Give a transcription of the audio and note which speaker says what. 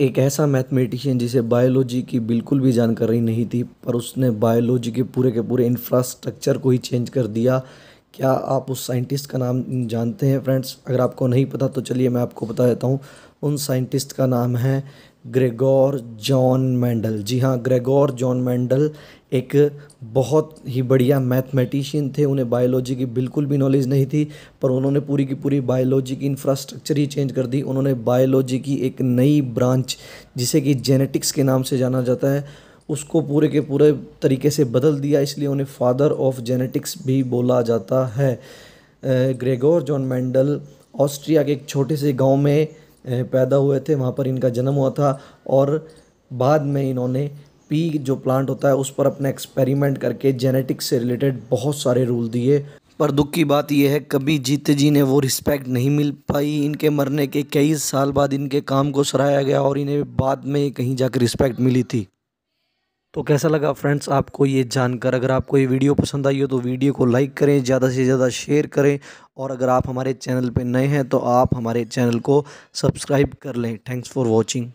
Speaker 1: एक ऐसा मैथमेटिशियन जिसे बायोलॉजी की बिल्कुल भी जानकारी नहीं थी पर उसने बायोलॉजी के पूरे के पूरे इंफ्रास्ट्रक्चर को ही चेंज कर दिया क्या आप उस साइंटिस्ट का नाम जानते हैं फ्रेंड्स अगर आपको नहीं पता तो चलिए मैं आपको बता देता हूँ उन साइंटिस्ट का नाम है ग्रेगोर जॉन मैंडल जी हाँ ग्रेगोर जॉन मैंडल एक बहुत ही बढ़िया मैथमेटिशियन थे उन्हें बायोलॉजी की बिल्कुल भी नॉलेज नहीं थी पर उन्होंने पूरी की पूरी बायोलॉजी की इंफ्रास्ट्रक्चर ही चेंज कर दी उन्होंने बायोलॉजी की एक नई ब्रांच जिसे कि जेनेटिक्स के नाम से जाना जाता है उसको पूरे के पूरे तरीके से बदल दिया इसलिए उन्हें फादर ऑफ जेनेटिक्स भी बोला जाता है ग्रेगोर जॉन मैंडल ऑस्ट्रिया के एक छोटे से गांव में पैदा हुए थे वहाँ पर इनका जन्म हुआ था और बाद में इन्होंने पी जो प्लांट होता है उस पर अपने एक्सपेरिमेंट करके जेनेटिक्स से रिलेटेड बहुत सारे रूल दिए पर दुख की बात यह है कभी जीते जी ने वो रिस्पेक्ट नहीं मिल पाई इनके मरने के कई साल बाद इनके काम को सराहाया गया और इन्हें बाद में कहीं जाकर रिस्पेक्ट मिली थी तो कैसा लगा फ्रेंड्स आपको ये जानकर अगर आपको ये वीडियो पसंद आई हो तो वीडियो को लाइक करें ज़्यादा से ज़्यादा शेयर करें और अगर आप हमारे चैनल पर नए हैं तो आप हमारे चैनल को सब्सक्राइब कर लें थैंक्स फॉर वॉचिंग